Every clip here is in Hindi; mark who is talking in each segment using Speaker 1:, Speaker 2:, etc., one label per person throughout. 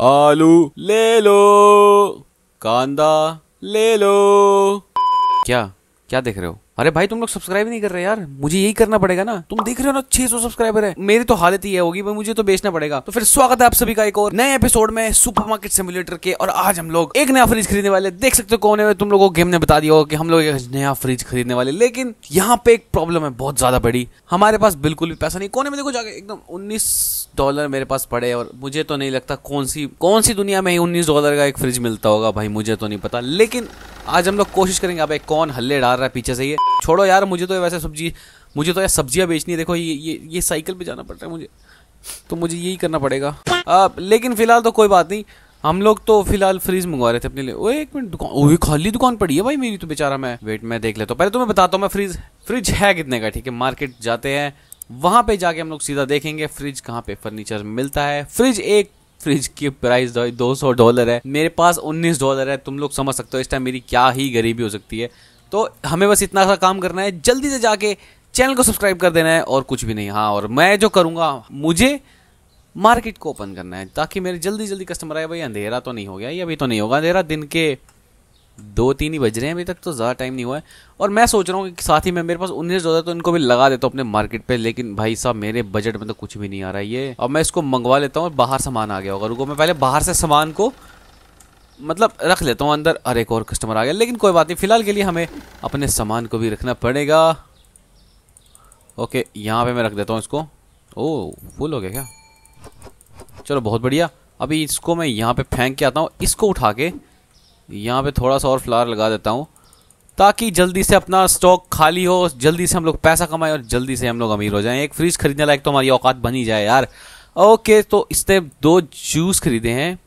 Speaker 1: आलू ले लो कांदा ले लो क्या क्या देख रहे हो अरे भाई तुम लोग सब्सक्राइब नहीं कर रहे यार मुझे यही करना पड़ेगा ना तुम देख रहे हो ना सौ सब्सक्राइबर है मेरी तो हालत ही होगी भाई मुझे तो बेचना पड़ेगा तो फिर स्वागत है आप सभी का एक और नए एपिसोड में सुपर मार्केट सिमुलेटर के और आज हम लोग एक नया फ्रिज खरीदने वाले देख सकते हो कौन है तुम लोगों को गेम ने बता दिया होगा कि हम लोग एक नया फ्रिज खरीदने वाले लेकिन यहाँ पे एक प्रॉब्लम है बहुत ज्यादा बड़ी हमारे पास बिल्कुल भी पैसा नहीं कोने में देखो जाके एकदम उन्नीस डॉलर मेरे पास पड़े और मुझे तो नहीं लगता कौन सी कौन सी दुनिया में उन्नीस डॉलर का एक फ्रिज मिलता होगा भाई मुझे तो नहीं पता लेकिन आज हम लोग कोशिश करेंगे अब कौन हल्ले डाल रहा है पीछे से ये छोड़ो यार मुझे तो वैसे सब्जी मुझे तो यार सब्जियाँ बेचनी है देखो ये ये ये साइकिल पे जाना पड़ रहा है मुझे तो मुझे यही करना पड़ेगा अब लेकिन फ़िलहाल तो कोई बात नहीं हम लोग तो फिलहाल फ्रीज मंगवा रहे थे अपने लिए ओए एक मिनट दुकान ओए खाली दुकान पड़ी है भाई मेरी तो बेचारा मैं वेट मैं देख लेता तो। हूँ पहले तो मैं बताता हूँ मैं फ्रिज फ्रिज है कितने का ठीक है मार्केट जाते हैं वहाँ पे जाके हम लोग सीधा देखेंगे फ्रिज कहाँ पे फर्नीचर मिलता है फ्रिज एक फ्रिज की प्राइस दो सौ डॉलर है मेरे पास उन्नीस डॉलर है तुम लोग समझ सकते हो इस टाइम मेरी क्या ही गरीबी हो सकती है तो हमें बस इतना सा काम करना है जल्दी से जाके चैनल को सब्सक्राइब कर देना है और कुछ भी नहीं हाँ और मैं जो करूँगा मुझे मार्केट को ओपन करना है ताकि मेरे जल्दी जल्दी कस्टमर आए भाई अंधेरा तो नहीं हो गया ये अभी तो नहीं होगा अंधेरा दिन के दो तीन ही बज रहे हैं अभी तक तो ज़्यादा टाइम नहीं हुआ है और मैं सोच रहा हूँ कि साथ ही में मेरे पास उन्नीस ज़्यादा तो इनको भी लगा देता हूँ अपने मार्केट पे लेकिन भाई साहब मेरे बजट में तो कुछ भी नहीं आ रहा है ये अब मैं इसको मंगवा लेता हूँ और बाहर सामान आ गया होगा रुको मैं पहले बाहर से सामान को मतलब रख लेता हूँ अंदर अरे एक और कस्टमर आ गया लेकिन कोई बात नहीं फ़िलहाल के लिए हमें अपने सामान को भी रखना पड़ेगा ओके यहाँ पर मैं रख देता हूँ इसको ओ फुल हो गया क्या चलो बहुत बढ़िया अभी इसको मैं यहाँ पर फेंक के आता हूँ इसको उठा के यहाँ पे थोड़ा सा और फ्लावर लगा देता हूँ ताकि जल्दी से अपना स्टॉक खाली हो जल्दी से हम लोग पैसा कमाएं और जल्दी से हम लोग अमीर हो जाएं एक फ्रिज खरीदने लायक तो हमारी औकात बनी जाए यार ओके तो इसने दो जूस खरीदे हैं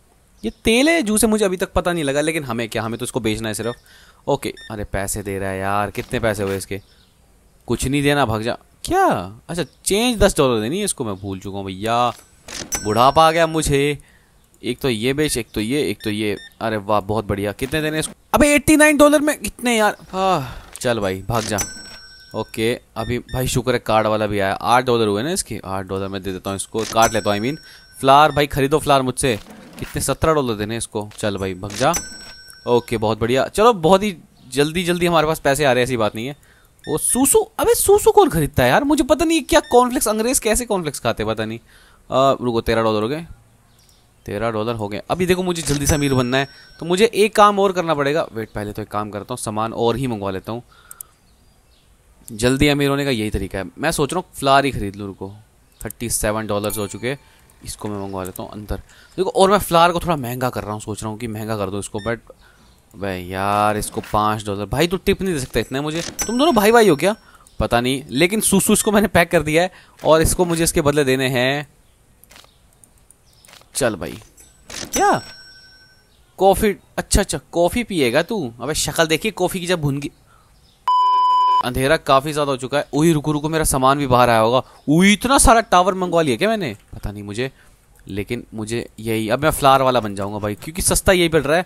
Speaker 1: ये तेल है जूस है मुझे अभी तक पता नहीं लगा लेकिन हमें क्या हमें तो इसको बेचना है सिर्फ ओके अरे पैसे दे रहा है यार कितने पैसे हुए इसके कुछ नहीं देना भाग जा क्या अच्छा चेंज दस डॉलर देनी है इसको मैं भूल चुका हूँ भैया बुढ़ापा आ गया मुझे एक तो ये बेच एक तो ये एक तो ये अरे वाह बहुत बढ़िया कितने देने इसको अबे 89 डॉलर में कितने यार हाँ चल भाई भाग जा ओके अभी भाई शुक्र है कार्ड वाला भी आया आठ डॉलर हुए ना इसके आठ डॉलर में दे देता हूँ इसको कार्ड लेता हूँ आई मीन फ्लार भाई खरीदो फ्लार मुझसे कितने सत्रह डॉलर देने इसको चल भाई भग जा ओके बहुत बढ़िया चलो बहुत ही जल्दी जल्दी हमारे पास पैसे आ रहे हैं ऐसी बात नहीं है वो सूसू अबे सूसू कौन खरीदता है यार मुझे पता नहीं क्या कॉन्फ्लिक्स अंग्रेज कैसे कॉन्फ्लिक्स खाते पता नहीं आ, रुको तेरह डॉलर हो गए तेरह डॉलर हो गए अभी देखो मुझे जल्दी से अमीर बनना है तो मुझे एक काम और करना पड़ेगा वेट पहले तो एक काम करता हूँ सामान और ही मंगवा लेता हूँ जल्दी अमीर होने का यही तरीका है मैं सोच रहा हूँ फ्लार ही खरीद लूँ रुको थर्टी सेवन डॉलर्स हो चुके इसको मैं मंगवा लेता हूँ अंदर देखो और मैं फ्लार को थोड़ा महंगा कर रहा हूँ सोच रहा हूँ कि महंगा कर दो इसको बट भाई यार इसको पाँच डॉलर भाई तू टिप नहीं दे सकता इतना मुझे तुम दोनों भाई भाई हो क्या पता नहीं लेकिन सुसू इसको मैंने पैक कर दिया है और इसको मुझे इसके बदले देने हैं चल भाई क्या कॉफी अच्छा अच्छा कॉफी पिएगा तू अबे शक्ल देखिए कॉफी की जब भून गई अंधेरा काफी ज्यादा हो चुका है उही रुको रुको मेरा सामान भी बाहर आया होगा उही इतना सारा टावर मंगवा लिया क्या मैंने पता नहीं मुझे लेकिन मुझे यही अब मैं फ्लावर वाला बन जाऊंगा भाई क्योंकि सस्ता यही पड़ रहा है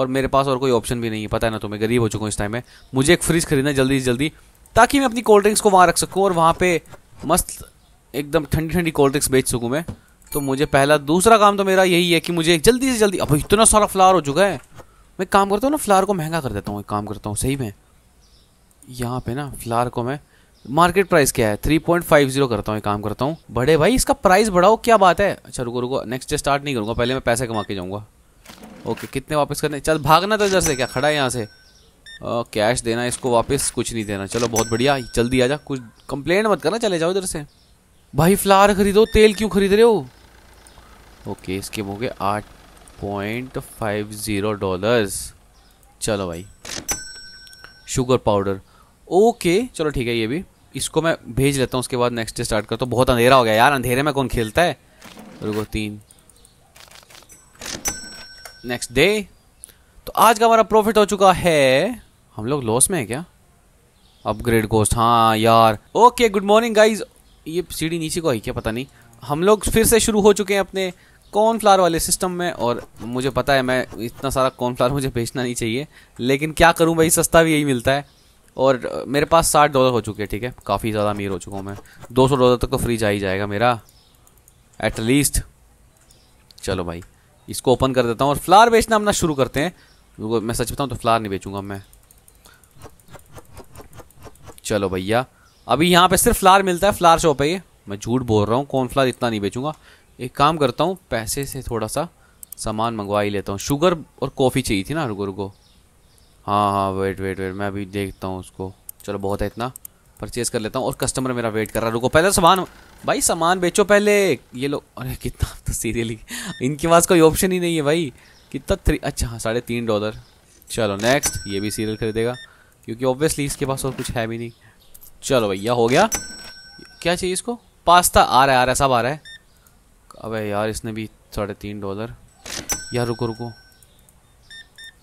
Speaker 1: और मेरे पास और कोई ऑप्शन भी नहीं है पता है ना तो मैं गरीब हो चुका हूँ इस टाइम में मुझे एक फ्रिज खरीदना जल्दी से जल्दी ताकि मैं अपनी कोल्ड ड्रिंक्स को वहाँ रख सकूँ और वहाँ पर मस्त एकदम ठंडी ठंडी कोल्ड ड्रिंक्स बेच सकूँ मैं तो मुझे पहला दूसरा काम तो मेरा यही है कि मुझे जल्दी से जल्दी अब इतना सारा फ्लावर हो चुका है मैं काम करता हूँ ना फ्लावर को महंगा कर देता हूँ एक काम करता हूँ सही में यहाँ पे ना फ्लावर को मैं मार्केट प्राइस क्या है थ्री पॉइंट फाइव जीरो करता हूँ एक काम करता हूँ बड़े भाई इसका प्राइस बढ़ाओ क्या बात है अच्छा रुको रुको नेक्स्ट डे स्टार्ट नहीं करूँगा पहले मैं पैसे कमा के जाऊँगा ओके कितने वापस करने चल भागना था तो इधर से क्या खड़ा है यहाँ से कैश देना इसको वापस कुछ नहीं देना चलो बहुत बढ़िया जल्दी आ जा कुछ कंप्लेंट मत करना चले जाओ इधर से भाई फ्लावर खरीदो तेल क्यों खरीद रहे हो ओके इसके हो गए आठ पॉइंट फाइव ज़ीरो डॉलर्स चलो भाई शुगर पाउडर ओके चलो ठीक है ये भी इसको मैं भेज लेता हूँ उसके बाद नेक्स्ट डे स्टार्ट करता हूँ बहुत अंधेरा हो गया यार अंधेरे में कौन खेलता है रुको तीन नेक्स्ट डे तो आज का हमारा प्रॉफिट हो चुका है हम लोग लॉस में है क्या अपग्रेड कोस्ट हाँ यार ओके गुड मॉर्निंग गाइज ये सीढ़ी नीचे को आई क्या पता नहीं हम लोग फिर से शुरू हो चुके हैं अपने कॉर्नफ्लावर वाले सिस्टम में और मुझे पता है मैं इतना सारा कॉर्नफ्लावर मुझे बेचना नहीं चाहिए लेकिन क्या करूँ भाई सस्ता भी यही मिलता है और मेरे पास साठ डॉलर हो चुके हैं ठीक है काफ़ी ज़्यादा अमीर हो चुका हूँ मैं दो सौ डॉलर तक तो फ्री जा ही जाएगा मेरा एटलीस्ट चलो भाई इसको ओपन कर देता हूँ और फ्लावर बेचना अपना शुरू करते हैं मैं सच बताऊँ तो फ्लावर नहीं बेचूंगा मैं चलो भैया अभी यहाँ पे सिर्फ फ्लार मिलता है फ्लार शॉप है ये मैं झूठ बोल रहा हूँ कॉर्नफ्लावर इतना नहीं बेचूंगा एक काम करता हूँ पैसे से थोड़ा सा सामान मंगवा ही लेता हूँ शुगर और कॉफ़ी चाहिए थी ना रुको रुको हाँ हाँ वेट वेट वेट मैं अभी देखता हूँ उसको चलो बहुत है इतना परचेज़ कर लेता हूँ और कस्टमर मेरा वेट कर रहा है रुको पहले सामान भाई सामान बेचो पहले ये लोग अरे कितना तो सीरियली इनके पास कोई ऑप्शन ही नहीं है भाई कितना थ्री अच्छा हाँ साढ़े तीन डॉलर चलो नेक्स्ट ये भी सीरियल खरीदेगा क्योंकि ऑब्वियसली इसके पास और कुछ है भी नहीं चलो भैया हो गया क्या चाहिए इसको पास्ता आ रहा है आ रहा है सब आ रहा है अब यार इसने भी साढ़े तीन डॉलर यार रुको रुको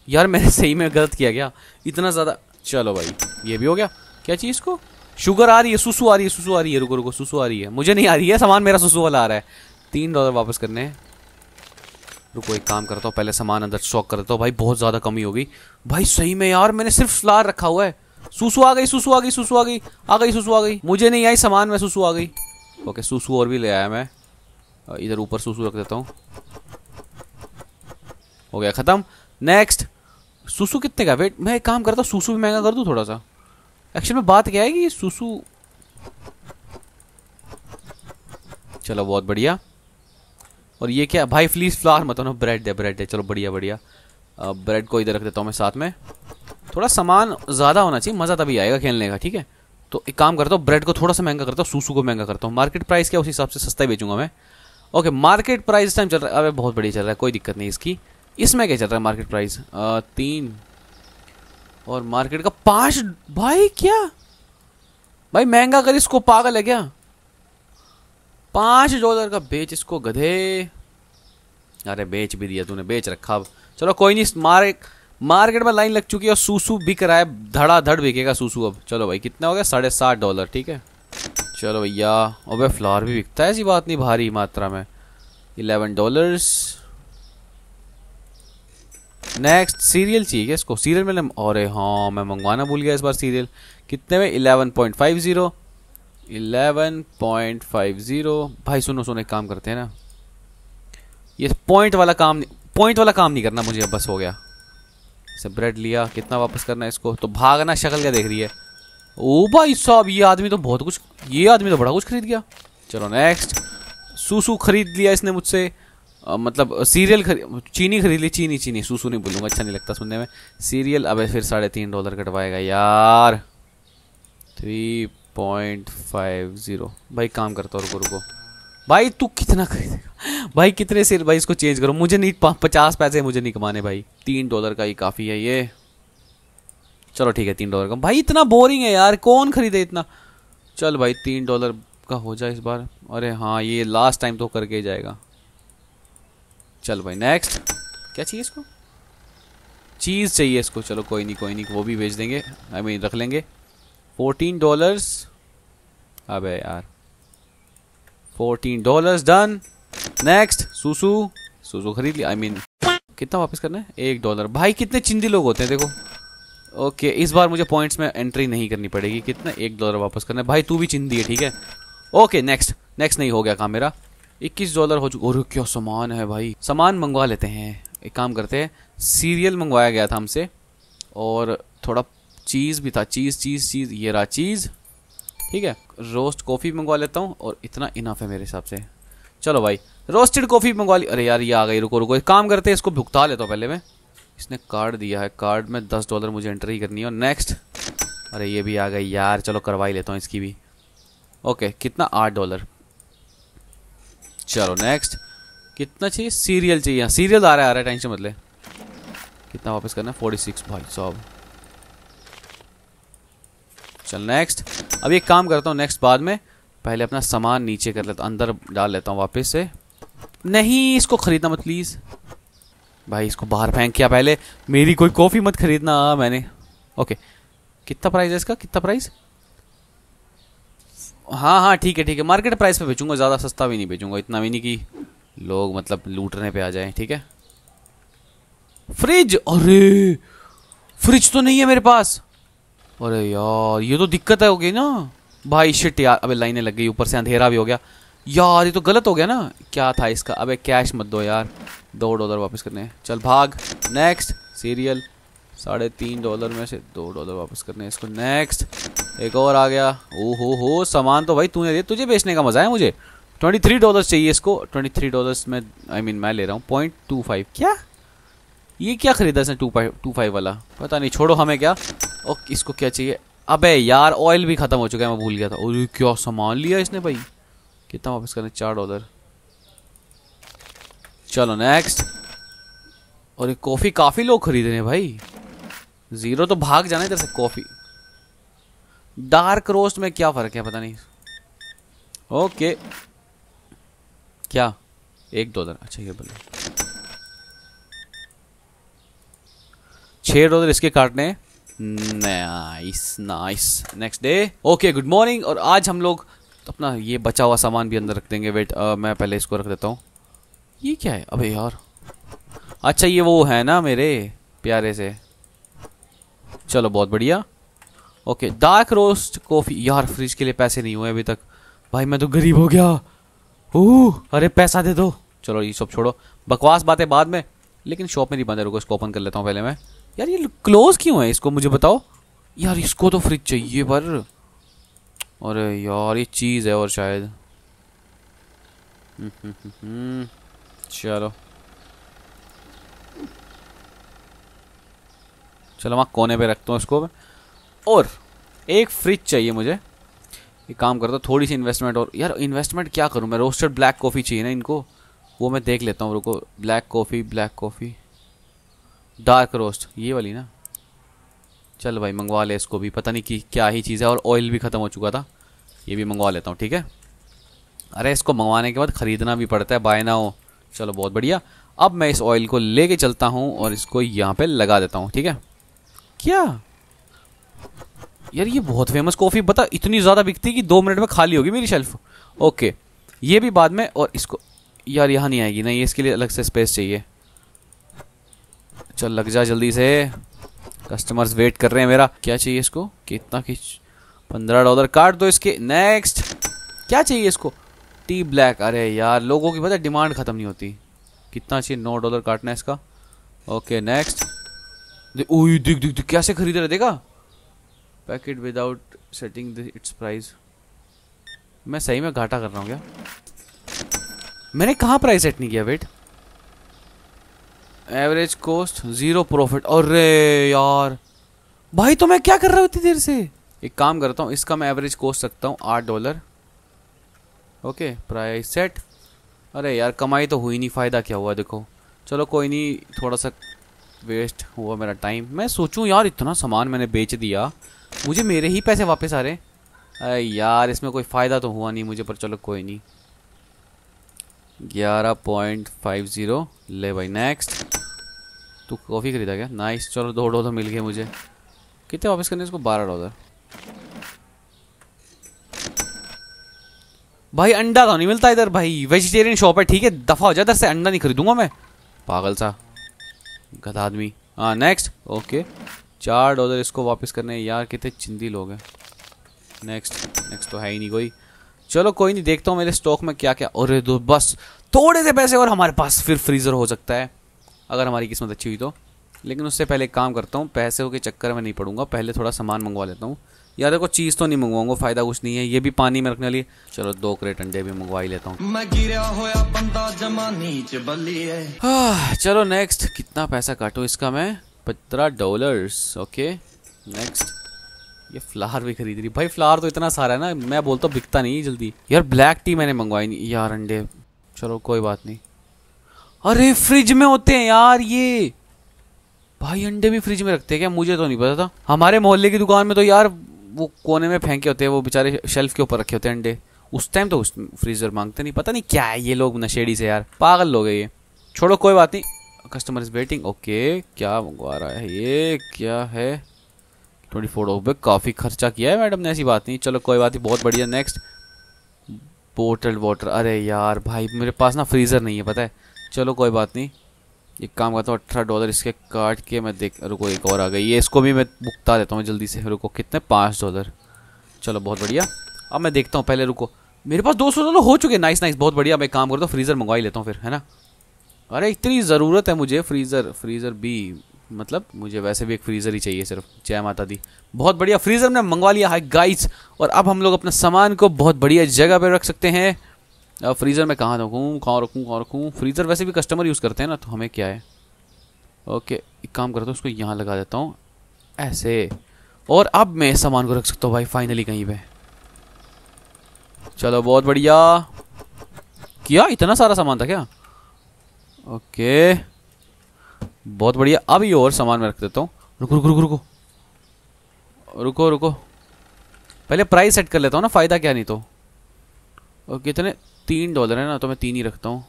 Speaker 1: यार मैंने सही में गलत किया गया इतना ज़्यादा चलो भाई ये भी हो गया क्या चीज़ को शुगर आ रही है सुसु आ रही है सुसु आ रही है रुको रुको सुसु आ रही है मुझे नहीं आ रही है सामान मेरा सुसु वाला आ रहा है तीन डॉलर वापस करने हैं रुको एक काम करता हूँ पहले सामान अंदर स्टॉक कर देता हूँ भाई बहुत ज़्यादा कमी हो गई भाई सही में यार मैंने सिर्फ लार रखा हुआ है सुसु आ गई सुसु आ गई सुसु आ गई आ गई सुसु आ गई मुझे नहीं आई सामान में सुसु आ गई ओके सुसु और भी ले आया मैं इधर ऊपर सुसु रख देता हूँ हो गया ख़त्म नेक्स्ट सुसु कितने का वेट मैं एक काम करता हूँ सुसु भी महंगा कर दूँ थोड़ा सा एक्चुअल में बात क्या है कि सुसु चलो बहुत बढ़िया और ये क्या भाई फ्लीस फ्लावर मत ना ब्रेड है ब्रेड है चलो बढ़िया बढ़िया ब्रेड को इधर रख देता हूँ मैं साथ में थोड़ा सामान ज़्यादा होना चाहिए मज़ा तभी आएगा खेलने का ठीक है तो एक काम करता हूँ ब्रेड को थोड़ा सा महंगा करता हूँ सूसू को महंगा करता हूँ मार्केट प्राइस क्या उस हिसाब से सस्ता ही बेचूंगा मैं ओके मार्केट प्राइस टाइम चल रहा है अबे बहुत बढ़िया चल रहा है कोई दिक्कत नहीं इसकी इसमें क्या चल रहा है मार्केट प्राइस तीन और मार्केट का पाँच भाई क्या भाई महंगा कर इसको पागल है क्या पाँच डॉलर का बेच इसको गधे अरे बेच भी दिया तूने बेच रखा अब चलो कोई नहीं मार्क मार्केट में लाइन लग चुकी है और सूसू बिक रहा है धड़ाधड़ बिकेगा सूसू अब चलो भाई कितना हो गया साढ़े सात डॉलर ठीक है चलो भैया और वह फ्लावर भी बिकता है ऐसी बात नहीं भारी मात्रा में इलेवन डॉलर्स नेक्स्ट सीरियल चाहिए क्या इसको सीरियल में अरे हाँ मैं मंगवाना भूल गया इस बार सीरियल कितने में eleven point five zero eleven point five zero भाई सुनो सुनो एक काम करते हैं ना ये पॉइंट वाला काम पॉइंट वाला काम नहीं करना मुझे बस हो गया इसे ब्रेड लिया कितना वापस करना है इसको तो भागना शक्ल क्या देख रही है ओ भाई साहब ये आदमी तो बहुत कुछ ये आदमी तो बड़ा कुछ खरीद गया चलो नेक्स्ट सूसू खरीद लिया इसने मुझसे मतलब सीरियल खरीद चीनी खरीद ली चीनी चीनी सूसू नहीं बोलूँगा अच्छा नहीं लगता सुनने में सीरियल अबे फिर साढ़े तीन डॉलर कटवाएगा यार थ्री पॉइंट फाइव ज़ीरो भाई काम करता और गुरु को भाई तू कितना खरीदेगा भाई कितने सेल भाई इसको चेंज करो मुझे नहीं पचास पैसे मुझे नहीं कमाने भाई तीन डॉलर का ही काफ़ी है ये चलो ठीक है तीन डॉलर का भाई इतना बोरिंग है यार कौन खरीदे इतना चल भाई तीन डॉलर का हो जाए इस बार अरे हाँ ये लास्ट टाइम तो करके ही जाएगा चल भाई नेक्स्ट क्या चाहिए इसको चीज़ चाहिए इसको चलो कोई नहीं कोई नहीं वो भी भेज देंगे आई मीन रख लेंगे फोर्टीन डॉलर्स अब यार फोर्टीन डॉलर्स डन नेक्स्ट सुसु सुसु खरीद लिया आई I मीन mean, कितना वापस करना है एक डॉलर भाई कितने चिंदी लोग होते हैं देखो ओके इस बार मुझे पॉइंट्स में एंट्री नहीं करनी पड़ेगी कितना एक डॉलर वापस करना है भाई तू भी चिंदी है ठीक है ओके नेक्स्ट नेक्स्ट नहीं हो गया काम मेरा इक्कीस डॉलर हो चुका और क्यों सामान है भाई सामान मंगवा लेते हैं एक काम करते हैं सीरियल मंगवाया गया था हमसे और थोड़ा चीज़ भी था चीज़ चीज़ चीज़ ये रहा चीज़ ठीक है रोस्ट कॉफ़ी मंगवा लेता हूँ और इतना इनाफ है मेरे हिसाब से चलो भाई रोस्टेड कॉफ़ी मंगवा ली अरे यार ये आ गई रुको रुको एक काम करते हैं इसको भुगता लेता हूँ पहले मैं इसने कार्ड दिया है कार्ड में दस डॉलर मुझे एंट्री करनी है और नेक्स्ट अरे ये भी आ गई यार चलो करवा ही लेता हूँ इसकी भी ओके कितना आठ डॉलर चलो नेक्स्ट कितना चाहिए सीरियल चाहिए सीरियल हाँ, आ रहा है आ रहा है टेंशन मत कितना वापस करना है फोर्टी सिक्स भाई सॉब चल नेक्स्ट अब एक काम करता हूँ नेक्स्ट बाद में पहले अपना सामान नीचे कर लेता अंदर डाल लेता हूँ वापस से नहीं इसको ख़रीदना मत प्लीज़ भाई इसको बाहर फेंक किया पहले मेरी कोई कॉफ़ी मत खरीदना हाँ, मैंने ओके कितना प्राइस है इसका कितना प्राइस हाँ हाँ ठीक है ठीक है मार्केट प्राइस पे बेचूंगा ज़्यादा सस्ता भी नहीं बेचूंगा इतना भी नहीं कि लोग मतलब लूटने पे आ जाए ठीक है फ्रिज अरे फ्रिज तो नहीं है मेरे पास अरे यार ये तो दिक्कत हो गई ना भाई शिट यार अबे लाइनें लग गई ऊपर से अंधेरा भी हो गया यार ये तो गलत हो गया ना क्या था इसका अबे कैश मत दो यार दो डॉलर वापस करने हैं चल भाग नेक्स्ट सीरियल साढ़े तीन डॉलर में से दो डॉलर वापस करने हैं इसको नेक्स्ट एक और आ गया ओ हो हो सामान तो भाई तूने दिया तुझे बेचने का मज़ा है मुझे ट्वेंटी थ्री डॉलर चाहिए इसको ट्वेंटी थ्री डॉलर में आई I मीन mean, मैं ले रहा हूँ पॉइंट टू फाइव क्या ये क्या ख़रीदा इसने टू फाइव टू फाइव वाला पता नहीं छोड़ो हमें क्या और इसको क्या चाहिए अबे यार ऑयल भी ख़त्म हो चुका है मैं भूल गया था और क्या सामान लिया इसने भाई कितना वापस करना चार डॉलर चलो नेक्स्ट और ये कॉफ़ी काफ़ी लोग खरीद रहे हैं भाई ज़ीरो तो भाग जाना इधर से कॉफ़ी डार्क रोस्ट में क्या फ़र्क है पता नहीं ओके क्या एक दो दिन अच्छा ये बोले छः डॉलर इसके काटने nice nice next day okay good morning और आज हम लोग तो अपना ये बचा हुआ सामान भी अंदर रख देंगे वेट आ, मैं पहले इसको रख देता हूँ ये क्या है अबे यार अच्छा ये वो है ना मेरे प्यारे से चलो बहुत बढ़िया ओके डार्क रोस्ट कॉफ़ी यार फ्रिज के लिए पैसे नहीं हुए अभी तक भाई मैं तो गरीब हो गया ओह अरे पैसा दे दो चलो ये सब छोड़ो बकवास बातें बाद में लेकिन शॉप में नहीं बंद है रुको इसको ओपन कर लेता हूँ पहले मैं यार ये क्लोज क्यों है इसको मुझे बताओ यार इसको तो फ्रिज चाहिए पर अरे यार ये चीज़ है और शायद हम्म, हम्म, हम्म, चलो चलो मैं कोने पे रखता हूँ इसको और एक फ्रिज चाहिए मुझे ये काम करता हूँ थोड़ी सी इन्वेस्टमेंट और यार इन्वेस्टमेंट क्या करूँ मैं रोस्टेड ब्लैक कॉफ़ी चाहिए ना इनको वो मैं देख लेता हूँ रुको black coffee black coffee dark roast ये वाली ना चल भाई मंगवा ले इसको भी पता नहीं कि क्या ही चीज़ है और ऑयल भी ख़त्म हो चुका था ये भी मंगवा लेता हूँ ठीक है अरे इसको मंगवाने के बाद ख़रीदना भी पड़ता है बाय ना हो चलो बहुत बढ़िया अब मैं इस ऑयल को लेके चलता हूँ और इसको यहाँ पे लगा देता हूँ ठीक है क्या यार ये बहुत फेमस कॉफ़ी बता इतनी ज़्यादा बिकती कि दो मिनट में खाली होगी मेरी शेल्फ ओके ये भी बाद में और इसको यार यहाँ नहीं आएगी नहीं इसके लिए अलग से स्पेस चाहिए चल लग जा जल्दी से कस्टमर्स वेट कर रहे हैं मेरा क्या चाहिए इसको कितना कि पंद्रह डॉलर काट दो इसके नेक्स्ट क्या चाहिए इसको टी ब्लैक अरे यार लोगों की पता है डिमांड ख़त्म नहीं होती कितना चाहिए नौ डॉलर काटना है इसका ओके नेक्स्ट देख दिख दिख कैसे खरीद रहे देखा packet without setting its price मैं सही में घाटा कर रहा हूँ क्या मैंने कहाँ प्राइस सेट नहीं किया wait average cost zero profit अरे यार भाई तो मैं क्या कर रहा हूँ इतनी देर से एक काम करता हूँ इसका मैं एवरेज कॉस्ट सकता हूँ आठ डॉलर ओके प्राइस सेट अरे यार कमाई तो हुई नहीं फ़ायदा क्या हुआ देखो चलो कोई नहीं थोड़ा सा वेस्ट हुआ मेरा टाइम मैं सोचूं यार इतना सामान मैंने बेच दिया मुझे मेरे ही पैसे वापस आ रहे अरे यार इसमें कोई फ़ायदा तो हुआ नहीं मुझे पर चलो कोई नहीं ग्यारह पॉइंट फाइव ज़ीरो ले भाई नेक्स्ट तू कॉफ़ी खरीदा क्या नाइस चलो दो डॉलर मिल गए मुझे कितने वापस करने इसको बारह डॉलर भाई अंडा तो नहीं मिलता इधर भाई वेजिटेरियन शॉप है ठीक है दफ़ा हो जाए इधर से अंडा नहीं खरीदूंगा मैं पागल सा गद आदमी हाँ नेक्स्ट ओके चार डॉलर इसको वापस करने यार कितने चिंदी लोग हैं नेक्स्ट नेक्स्ट तो है ही नहीं कोई चलो कोई नहीं देखता हूँ मेरे स्टॉक में क्या क्या और दो बस थोड़े से पैसे और हमारे पास फिर फ्रीज़र हो सकता है अगर हमारी किस्मत अच्छी हुई तो लेकिन उससे पहले एक काम करता हूँ पैसे के चक्कर में नहीं पड़ूंगा पहले थोड़ा सामान मंगवा लेता हूँ यार देखो चीज़ तो नहीं मंगवाऊंगा फायदा कुछ नहीं है ये भी पानी में रखने वाली चलो दो क्रेट अंडे भी मंगवा ही लेता हूँ चलो नेक्स्ट कितना पैसा काटू इसका मैं पंद्रह डॉलर्स ओके नेक्स्ट ये फ्लावर भी खरीद रही भाई फ्लावर तो इतना सारा है ना मैं बोलता हूँ बिकता नहीं जल्दी यार ब्लैक टी मैंने मंगवाई नहीं यार अंडे चलो कोई बात नहीं अरे फ्रिज में होते हैं यार ये भाई अंडे भी फ्रिज में रखते हैं क्या मुझे तो नहीं पता था हमारे मोहल्ले की दुकान में तो यार वो कोने में फेंके होते हैं वो बेचारे शेल्फ के ऊपर रखे होते हैं अंडे उस टाइम तो उस फ्रीजर मांगते नहीं पता नहीं क्या है ये लोग नशेड़ी से यार पागल लोग है ये छोड़ो कोई बात नहीं कस्टमर इज़ वेटिंग ओके क्या मंगवा रहा है ये क्या है ट्वेंटी फोर ओबे काफ़ी खर्चा किया है मैडम ने ऐसी बात नहीं चलो कोई बात नहीं बहुत बढ़िया नेक्स्ट बोटल वाटर अरे यार भाई मेरे पास ना फ्रीज़र नहीं है पता है चलो कोई बात नहीं एक काम करता हूँ अठारह डॉलर इसके काट के मैं देख रुको एक और आ गई ये इसको भी मैं भुगता देता हूँ जल्दी से रुको कितने पाँच डॉलर चलो बहुत बढ़िया अब मैं देखता हूँ पहले रुको मेरे पास दो सौ डॉलर हो चुके नाइस नाइस बहुत बढ़िया मैं काम करता हूँ फ्रीज़र मंगवा ही लेता हूँ फिर है ना अरे इतनी ज़रूरत है मुझे फ्रीज़र फ्रीज़र भी मतलब मुझे वैसे भी एक फ्रीज़र ही चाहिए सिर्फ जय माता दी बहुत बढ़िया फ्रीज़र ने मंगवा लिया है गाइस और अब हम लोग अपना सामान को बहुत बढ़िया जगह पर रख सकते हैं अब फ्रीज़र में कहाँ रखूँ कहाँ रखूँ कहाँ रखूँ फ्रीज़र वैसे भी कस्टमर यूज़ करते हैं ना तो हमें क्या है ओके एक काम करता हूँ उसको यहाँ लगा देता हूँ ऐसे और अब मैं सामान को रख सकता हूँ भाई फाइनली कहीं पर चलो बहुत बढ़िया किया इतना सारा सामान था क्या ओके बहुत बढ़िया अभी और सामान में रख देता हूँ रुको रुको रुको रुको रुको रुको पहले प्राइस सेट कर लेता हूँ ना फ़ायदा क्या नहीं तो ओके इतने तीन डॉलर है ना तो मैं तीन ही रखता हूँ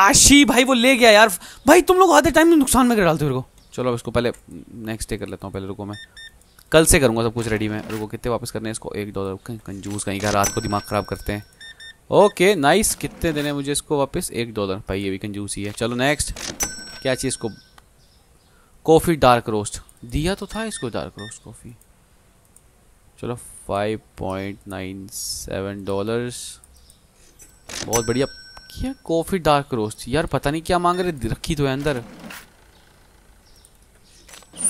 Speaker 1: आशी भाई वो ले गया यार भाई तुम लोग आधे टाइम में नुकसान में कर डालते हो चलो अब इसको पहले नेक्स्ट डे कर लेता हूँ पहले रुको मैं कल से करूँगा सब कुछ रेडी मैं रुको कितने वापस करने हैं इसको एक डॉलर कहीं कंजूस कहीं का रात को दिमाग ख़राब करते हैं ओके नाइस कितने देने मुझे इसको वापस एक डॉलर भाई ये भी कंजूस ही है चलो नेक्स्ट क्या चाहिए इसको कॉफ़ी डार्क रोस्ट दिया तो था इसको डार्क रोस्ट कॉफ़ी चलो 5.97 डॉलर्स बहुत बढ़िया क्या कॉफ़ी डार्क रोस्ट यार पता नहीं क्या मांग रहे रखी तो है अंदर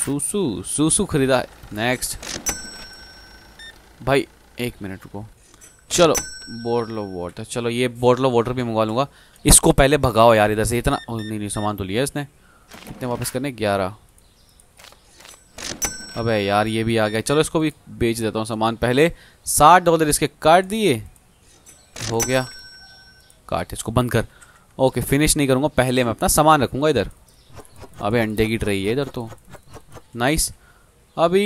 Speaker 1: सूसू सूसू खरीदा है नेक्स्ट भाई एक मिनट रुको चलो बॉटल ऑफ वाटर चलो ये बॉटल ऑफ वाटर भी मंगवा लूँगा इसको पहले भगाओ यार इधर से इतना नहीं नहीं सामान तो लिया इसने कितने वापस करने ग्यारह अबे यार ये भी आ गया चलो इसको भी बेच देता हूँ सामान पहले साठ डॉलर इसके काट दिए हो गया काट इसको बंद कर ओके फिनिश नहीं करूँगा पहले मैं अपना सामान रखूँगा इधर अबे अंडे गिट रही है इधर तो नाइस अभी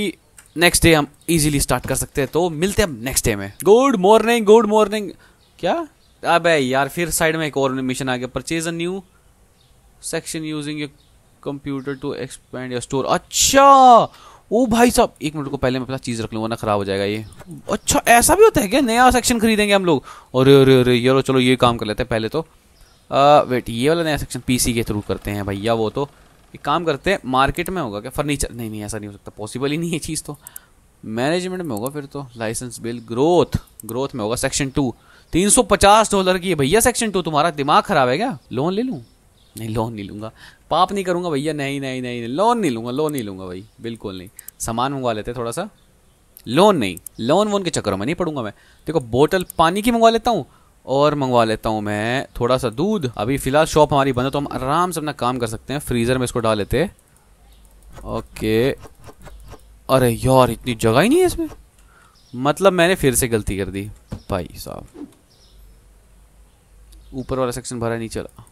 Speaker 1: नेक्स्ट डे हम इजीली स्टार्ट कर सकते हैं तो मिलते हैं हम नेक्स्ट डे में गुड मॉर्निंग गुड मॉर्निंग क्या अब यार फिर साइड में एक और मिशन आ गया purchase a new section using computer to expand your store अच्छा ओ भाई साहब एक मिनट को पहले मैं अपना चीज़ रख लूँगा ना ख़राब हो जाएगा ये अच्छा ऐसा भी होता है क्या नया सेक्शन खरीदेंगे हम लोग और अरे अरे यारो चलो ये काम कर लेते हैं पहले तो आ, वेट ये वाला नया सेक्शन पीसी के थ्रू करते हैं भैया वो तो एक काम करते हैं मार्केट में होगा क्या फर्नीचर नहीं नहीं ऐसा नहीं हो सकता पॉसिबल ही नहीं है चीज़ तो मैनेजमेंट में होगा फिर तो लाइसेंस बिल ग्रोथ ग्रोथ में होगा सेक्शन टू तीन सौ पचास डॉलर की भैया सेक्शन टू तुम्हारा दिमाग खराब है क्या लोन ले लूँ नहीं लोन नहीं लूँगा पाप नहीं करूँगा भैया नहीं नहीं नहीं नहीं लोन नहीं लूँगा लोन नहीं लूँगा भाई बिल्कुल नहीं सामान मंगवा लेते थोड़ा सा लोन नहीं लोन वोन के चक्करों में नहीं पड़ूंगा मैं देखो बोतल पानी की मंगवा लेता हूँ और मंगवा लेता हूँ मैं थोड़ा सा दूध अभी फिलहाल शॉप हमारी बंद है तो हम आराम से अपना काम कर सकते हैं फ्रीज़र में इसको डाल लेते ओके अरे यार इतनी जगह ही नहीं है इसमें मतलब मैंने फिर से गलती कर दी भाई साहब ऊपर वाला सेक्शन भरा नहीं चला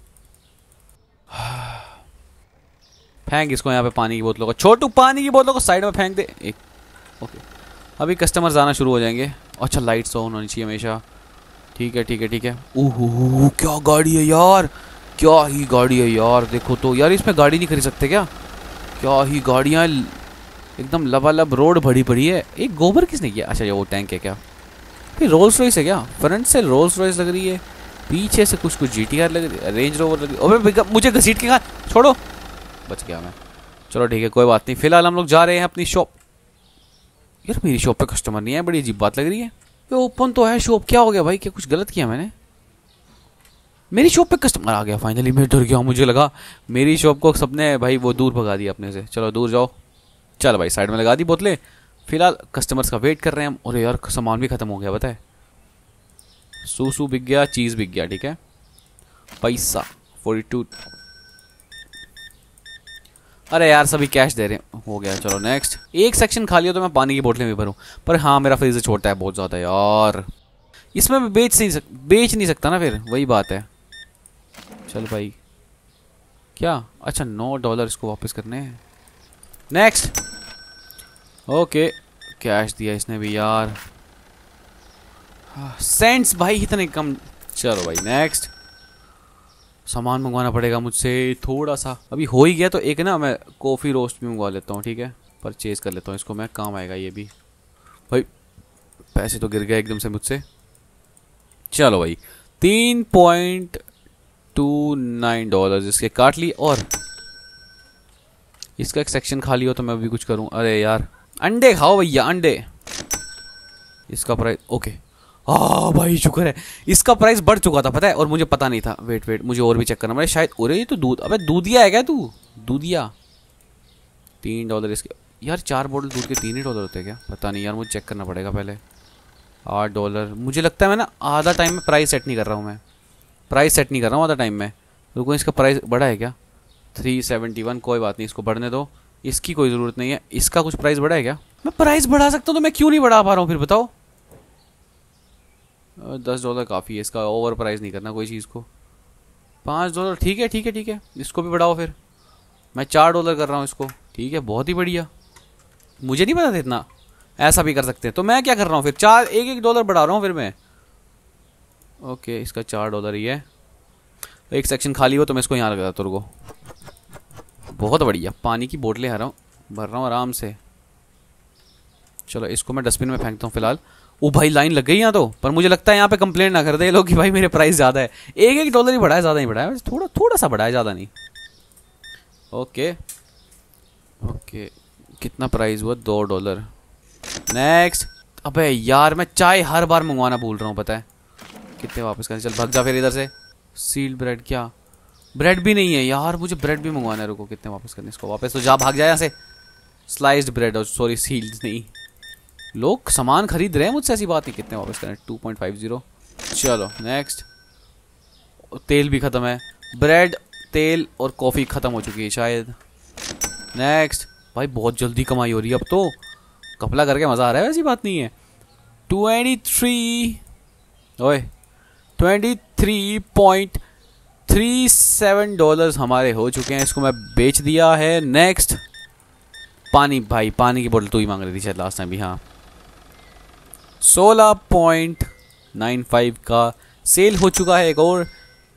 Speaker 1: फेंक इसको यहाँ पे पानी की बोतलों को छोटू पानी की बोतलों को साइड में फेंक दे एक ओके अभी कस्टमर्स आना शुरू हो जाएंगे अच्छा लाइट्स ऑन होनी चाहिए हमेशा ठीक है ठीक है ठीक है ओह क्या गाड़ी है यार क्या ही गाड़ी है यार देखो तो यार इसमें गाड़ी नहीं खरीद सकते क्या क्या ही गाड़ियाँ एकदम लबालब रोड भरी पड़ी है एक गोबर किसने किया अच्छा ये वो टैंक है क्या फिर रोल्स रॉइस है क्या फ्रंट से रोल्स रॉइस लग रही है पीछे से कुछ कुछ जी लग रही है रेंज रोवर लग रही है मुझे घसीट के कहा छोड़ो बच गया मैं चलो ठीक है कोई बात नहीं फिलहाल हम लोग जा रहे हैं अपनी शॉप यार मेरी शॉप पे कस्टमर नहीं है बड़ी अजीब बात लग रही है ये ओपन तो है शॉप क्या हो गया भाई क्या कुछ गलत किया मैंने मेरी शॉप पे कस्टमर आ गया फाइनली मैं डर गया मुझे लगा मेरी शॉप को सबने भाई वो दूर भगा दिया अपने से चलो दूर जाओ चल भाई साइड में लगा दी बोतलें फिलहाल कस्टमर्स का वेट कर रहे हैं हम अरे यार सामान भी ख़त्म हो गया बताए सूसू बिक गया चीज़ बिक गया ठीक है पैसा फोर्टी टू अरे यार सभी कैश दे रहे हैं हो गया चलो नेक्स्ट एक सेक्शन खाली हो तो मैं पानी की बोतलें भी भरूँ पर हाँ मेरा फ्रीजर छोटा है बहुत ज़्यादा यार इसमें मैं बेच नहीं सक बेच नहीं सकता ना फिर वही बात है चल भाई क्या अच्छा नौ डॉलर इसको वापस करने हैं नेक्स्ट ओके कैश दिया इसने भी यार सेंट्स हाँ, भाई इतने कम चलो भाई नेक्स्ट सामान मंगवाना पड़ेगा मुझसे थोड़ा सा अभी हो ही गया तो एक ना मैं कॉफ़ी रोस्ट भी मंगवा लेता हूँ ठीक है परचेज़ कर लेता हूँ इसको मैं काम आएगा ये भी भाई पैसे तो गिर गए एकदम से मुझसे चलो भाई तीन पॉइंट टू नाइन डॉलर इसके काट ली और इसका एक सेक्शन खाली हो तो मैं अभी कुछ करूँ अरे यार अंडे खाओ भैया अंडे इसका प्राइस ओके आ हाँ भाई शुक्र है इसका प्राइस बढ़ चुका था पता है और मुझे पता नहीं था वेट वेट मुझे और भी चेक करना पड़ा शायद और ये तो दूध अबे दूधिया है क्या तू दूधिया तीन डॉलर इसके यार चार बोतल दूध के तीन ही डॉलर होते हैं क्या पता नहीं यार मुझे चेक करना पड़ेगा पहले आठ डॉलर मुझे लगता है मैं ना आधा टाइम में प्राइस सेट नहीं कर रहा हूँ मैं प्राइस सेट नहीं कर रहा हूँ आधा टाइम में रुको इसका प्राइस बढ़ा है क्या थ्री सेवेंटी वन कोई बात नहीं इसको बढ़ने दो इसकी कोई ज़रूरत नहीं है इसका कुछ प्राइस बढ़ा है क्या मैं प्राइस बढ़ा सकता हूँ तो मैं क्यों नहीं बढ़ा पा रहा हूँ फिर बताओ दस डॉलर काफ़ी है इसका ओवर प्राइस नहीं करना कोई चीज़ को पाँच डॉलर ठीक है ठीक है ठीक है इसको भी बढ़ाओ फिर मैं चार डॉलर कर रहा हूँ इसको ठीक है बहुत ही बढ़िया मुझे नहीं पता था इतना ऐसा भी कर सकते हैं तो मैं क्या कर रहा हूँ फिर चार एक एक डॉलर बढ़ा रहा हूँ फिर मैं ओके इसका चार डॉलर ही है एक सेक्शन खाली हो तो मैं इसको यहाँ लगा को बहुत बढ़िया पानी की बोटलें हरा हूँ भर रहा हूँ आराम से चलो इसको मैं डस्टबिन में फेंकता हूँ फ़िलहाल वो भाई लाइन लग गई यहाँ तो पर मुझे लगता है यहाँ पे कंप्लेंट ना कर दे लोग कि भाई मेरे प्राइस ज़्यादा है एक एक डॉलर ही बढ़ा है ज़्यादा नहीं बढ़ा है थोड़ा थोड़ा सा बढ़ा है ज़्यादा नहीं ओके ओके कितना प्राइस हुआ दो डॉलर नेक्स्ट अबे यार मैं चाय हर बार मंगवाना भूल रहा हूँ पता है कितने वापस करें चल भग जा फिर इधर से सील्ड ब्रेड क्या ब्रेड भी नहीं है यार मुझे ब्रेड भी मंगवाना है रुको कितने वापस करने इसको वापस तो जा भाग जाए यहाँ से स्लाइस्ड ब्रेड और सॉरी सील्ड नहीं लोग सामान खरीद रहे हैं मुझसे ऐसी बात नहीं कितने वापस करें टू पॉइंट फाइव ज़ीरो चलो नेक्स्ट तेल भी ख़त्म है ब्रेड तेल और कॉफ़ी ख़त्म हो चुकी है शायद नेक्स्ट भाई बहुत जल्दी कमाई हो रही है अब तो कपला करके मज़ा आ रहा है ऐसी बात नहीं है ट्वेंटी थ्री ओए twenty three point three seven dollar हमारे हो चुके हैं इसको मैं बेच दिया है नेक्स्ट पानी भाई पानी की बोतल तू ही मांग रही थी शायद लास्ट टाइम भी हाँ 16.95 का सेल हो चुका है एक और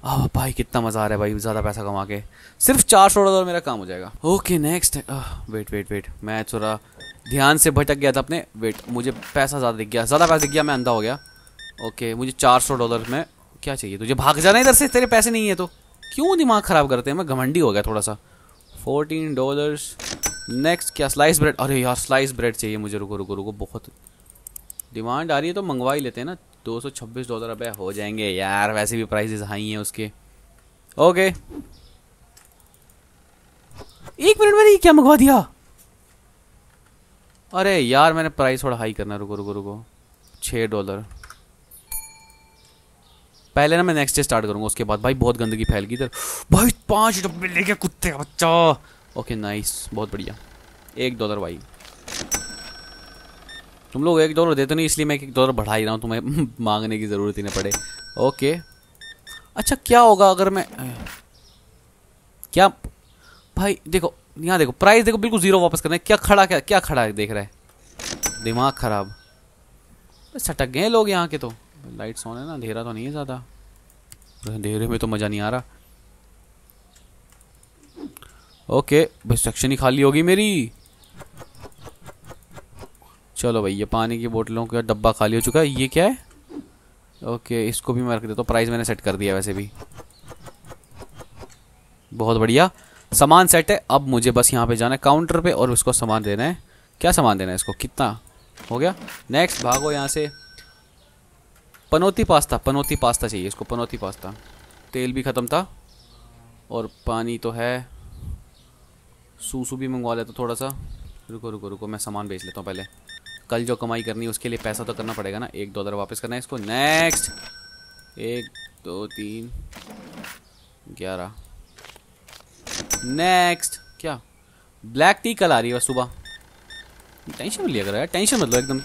Speaker 1: आ भाई कितना मज़ा आ रहा है भाई ज़्यादा पैसा कमा के सिर्फ चार सौ डॉलर मेरा काम हो जाएगा okay next wait wait wait मैं थोड़ा ध्यान से भटक गया था अपने वेट मुझे पैसा ज़्यादा दिख गया ज़्यादा पैसा दिख गया मैं अंधा हो गया ओके मुझे चार सौ डॉलर में क्या चाहिए तुझे भाग जाना इधर से तेरे पैसे नहीं है तो क्यों दिमाग ख़राब करते हैं मैं घमंडी हो गया थोड़ा सा फोर्टीन डॉलर्स नेक्स्ट क्या स्लाइस ब्रेड अरे यार स्लाइस ब्रेड चाहिए मुझे रुको रुको रुको बहुत डिमांड आ रही है तो मंगवा ही लेते हैं ना दो सौ छब्बीस डॉलर रुपये हो जाएंगे यार वैसे भी प्राइसेस हाई हैं उसके ओके एक मिनट मैंने क्या मंगवा दिया अरे यार मैंने प्राइस थोड़ा हाई करना रुको रुको रुको छः डॉलर पहले ना मैं नेक्स्ट डे स्टार्ट करूँगा उसके बाद भाई बहुत गंदगी फैल गई इधर भाई पाँच डब्बे ले गया कुत्ते का बच्चा ओके नाइस बहुत बढ़िया एक डॉलर भाई तुम लोग एक डॉलर देते नहीं इसलिए मैं एक डॉलर बढ़ा ही रहा हूँ तुम्हें मांगने की ज़रूरत ही नहीं पड़े ओके अच्छा क्या होगा अगर मैं क्या भाई देखो यहाँ देखो प्राइस देखो बिल्कुल ज़ीरो वापस करना है क्या खड़ा क्या क्या खड़ा है देख रहा है दिमाग ख़राब सटक गए लोग यहाँ के तो लाइट्स ऑन है ना अंधेरा तो नहीं है ज़्यादा अंधेरे में तो मज़ा नहीं आ रहा ओके भाई सेक्शन ही खाली होगी मेरी चलो भाई ये पानी की बोतलों का डब्बा खाली हो चुका है ये क्या है ओके इसको भी मैं रख देता तो हूँ प्राइस मैंने सेट कर दिया वैसे भी बहुत बढ़िया सामान सेट है अब मुझे बस यहाँ पे जाना है काउंटर पे और उसको सामान देना है क्या सामान देना है इसको कितना हो गया नेक्स्ट भागो यहाँ से पनौती पास्ता पनौती पास्ता चाहिए इसको पनौती पास्ता तेल भी ख़त्म था और पानी तो है सूसू भी मंगवा लेता थोड़ा सा रुको रुको रुको मैं सामान बेच लेता हूँ पहले कल जो कमाई करनी है उसके लिए पैसा तो करना पड़ेगा ना एक डॉलर वापस करना है इसको नेक्स्ट एक दो तीन ग्यारह नेक्स्ट क्या ब्लैक टी कल आ रही है सुबह टेंशन मत लिया करो यार टेंशन मत लो एकदम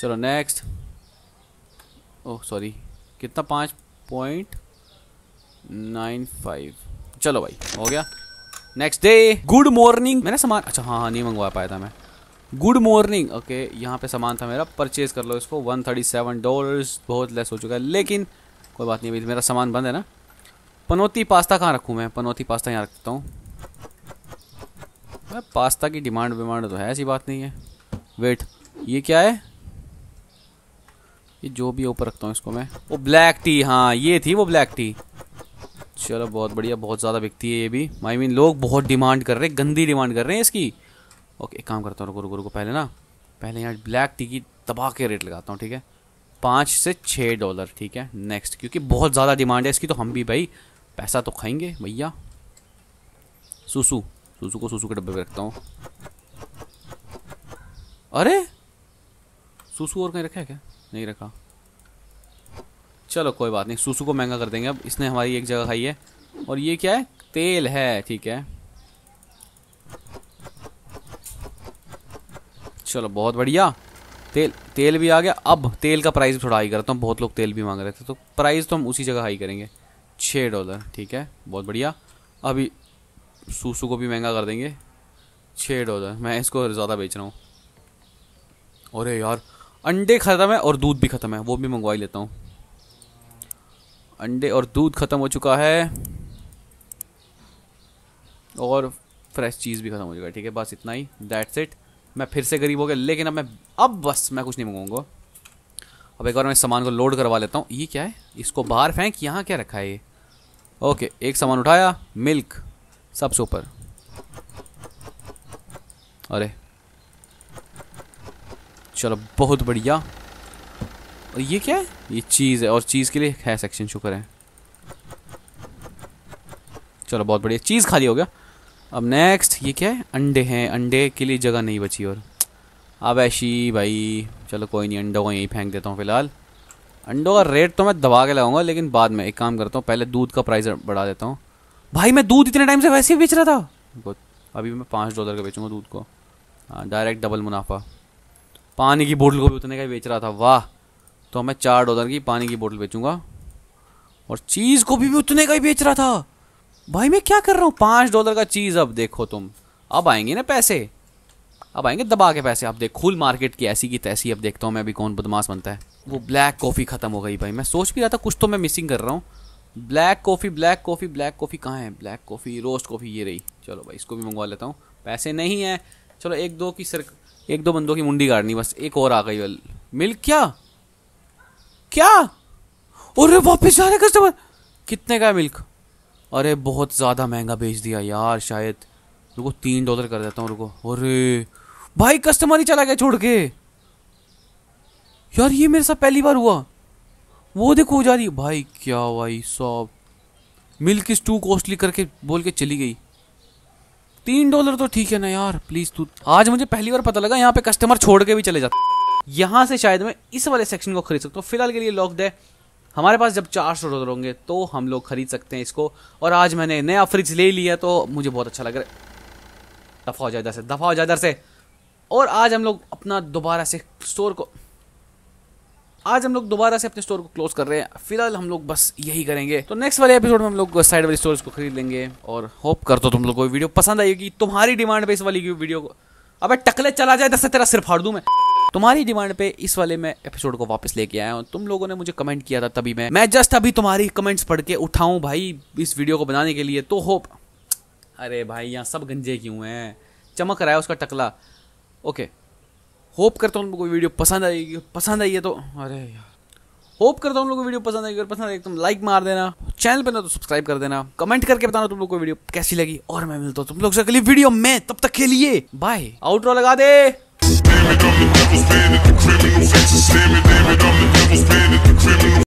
Speaker 1: चलो नेक्स्ट ओह सॉरी कितना पाँच पॉइंट नाइन फाइव चलो भाई हो गया नेक्स्ट डे गुड मॉर्निंग मैंने सामान अच्छा हाँ हाँ नहीं मंगवा पाया था मैं गुड मॉर्निंग ओके यहाँ पे सामान था मेरा परचेज़ कर लो इसको वन थर्टी सेवन डॉलर बहुत लेस हो चुका है लेकिन कोई बात नहीं अभी मेरा सामान बंद है ना पनौती पास्ता कहाँ रखूँ मैं पनौती पास्ता यहाँ रखता हूँ पास्ता की डिमांड विमांड तो है ऐसी बात नहीं है वेट ये क्या है ये जो भी ऊपर रखता हूँ इसको मैं वो ब्लैक टी हाँ ये थी वो ब्लैक टी चलो बहुत बढ़िया बहुत ज़्यादा बिकती है ये भी माई मीन लोग बहुत डिमांड कर रहे हैं गंदी डिमांड कर रहे हैं इसकी ओके एक काम करता हूँ रुको रुको रुको पहले ना पहले यहाँ ब्लैक टी की तबाह के रेट लगाता हूँ ठीक है पाँच से छः डॉलर ठीक है नेक्स्ट क्योंकि बहुत ज़्यादा डिमांड है इसकी तो हम भी भाई पैसा तो खाएंगे भैया सुसु सुसु को सुसु के डब्बे पर रखता हूँ अरे सुसु और कहीं रखा है क्या नहीं रखा चलो कोई बात नहीं सुसु को महंगा कर देंगे अब इसने हमारी एक जगह खाई है और ये क्या है तेल है ठीक है चलो बहुत बढ़िया तेल तेल भी आ गया अब तेल का प्राइस थोड़ा हाई करता हूँ बहुत लोग तेल भी मांग रहे थे तो प्राइस तो हम उसी जगह हाई करेंगे छः डॉलर ठीक है बहुत बढ़िया अभी सूसू को भी महंगा कर देंगे छः डॉलर मैं इसको ज़्यादा बेच रहा हूँ अरे यार अंडे ख़त्म है और दूध भी ख़त्म है वो भी मंगवा ही लेता हूँ अंडे और दूध ख़त्म हो चुका है और फ्रेश चीज़ भी ख़त्म हो चुका है ठीक है बस इतना ही दैट्स इट मैं फिर से गरीब हो गया लेकिन अब मैं अब बस मैं कुछ नहीं मंगाऊंगा अब एक बार मैं सामान को लोड करवा लेता हूँ ये क्या है इसको बाहर फेंक यहाँ क्या रखा है ये ओके एक सामान उठाया मिल्क सब सुपर अरे चलो बहुत बढ़िया और ये क्या है ये चीज़ है और चीज़ के लिए है सेक्शन शुक्र है चलो बहुत बढ़िया चीज़ खाली हो गया अब नेक्स्ट ये क्या है अंडे हैं अंडे के लिए जगह नहीं बची और अब ऐशी भाई चलो कोई नहीं अंडों को यहीं फेंक देता हूँ फिलहाल अंडों का रेट तो मैं दबा के लगाऊंगा लेकिन बाद में एक काम करता हूँ पहले दूध का प्राइस बढ़ा देता हूँ भाई मैं दूध इतने टाइम से वैसे ही बेच रहा था अभी मैं पाँच डॉलर का बेचूंगा दूध को डायरेक्ट हाँ, डबल मुनाफा पानी की बोतल को भी उतने का ही बेच रहा था वाह तो मैं चार डॉलर की पानी की बोतल बेचूंगा और चीज़ को भी, भी उतने का ही बेच रहा था भाई मैं क्या कर रहा हूँ पाँच डॉलर का चीज़ अब देखो तुम अब आएंगे ना पैसे अब आएंगे दबा के पैसे आप देख खुल मार्केट की ऐसी की तैसी अब देखता हूँ मैं अभी कौन बदमाश बनता है वो ब्लैक कॉफ़ी ख़त्म हो गई भाई मैं सोच भी रहा था कुछ तो मैं मिसिंग कर रहा हूँ black coffee black coffee black coffee कहाँ है ब्लैक कॉफ़ी रोस्ट कॉफ़ी ये रही चलो भाई इसको भी मंगवा लेता हूँ पैसे नहीं है चलो एक दो की सर एक दो बंदों की मुंडी गाड़नी बस एक और आ गई मिल क्या क्या अरे वापस जा रहे कस्टमर कितने का है मिल्क अरे बहुत ज़्यादा महंगा बेच दिया यार शायद रुको तीन डॉलर कर देता हूँ रुको अरे भाई कस्टमर ही चला गया छोड़ के यार ये मेरे साथ पहली बार हुआ वो देखो जा रही भाई क्या भाई सॉप मिल्क इज़ टू कॉस्टली करके बोल के चली गई तीन डॉलर तो ठीक है ना यार प्लीज़ तू आज मुझे पहली बार पता लगा यहाँ पे कस्टमर छोड़ के भी चले जाते यहाँ से शायद मैं इस वाले सेक्शन को खरीद सकता हूँ फिलहाल के लिए लॉक दे हमारे पास जब चार सौ डॉलर होंगे तो हम लोग खरीद सकते हैं इसको और आज मैंने नया फ्रिज ले लिया तो मुझे बहुत अच्छा लग रहा है दफा हो जाए इधर से दफा हो जाए इधर से और आज हम लोग अपना दोबारा से स्टोर को आज हम लोग दोबारा से अपने स्टोर को क्लोज कर रहे हैं फिलहाल हम लोग बस यही करेंगे तो नेक्स्ट वाले एपिसोड में हम लोग साइड वाली स्टोर को खरीद लेंगे और होप कर दो तुम लोग को वीडियो पसंद आएगी तुम्हारी डिमांड पे इस वाली वीडियो को अब टकले चला जाए दस से तेरा सिर फाड़ दूँ मैं तुम्हारी डिमांड पे इस वाले मैं एपिसोड को वापस लेके आया हूँ तुम लोगों ने मुझे कमेंट किया था तभी मैं मैं जस्ट अभी तुम्हारी कमेंट्स पढ़ के उठाऊँ भाई इस वीडियो को बनाने के लिए तो होप अरे भाई यहाँ सब गंजे क्यों हैं चमक रहा है उसका टकला ओके होप करता हूँ तुमको वीडियो पसंद आएगी पसंद आई है तो अरे यार होप करता हूँ तुम लोग को वीडियो पसंद आएगी अगर पसंद आएगी तो तुम लाइक मार देना चैनल पर ना तो सब्सक्राइब कर देना कमेंट करके बताना तुम लोग को वीडियो कैसी लगी और मैं मिलता हूँ तुम लोग से अगली वीडियो में तब तक के लिए बाय आउटरो लगा दे damn it, I'm the devil's bandit, the criminal. It's a damn it, damn it, I'm the devil's bandit, the criminal.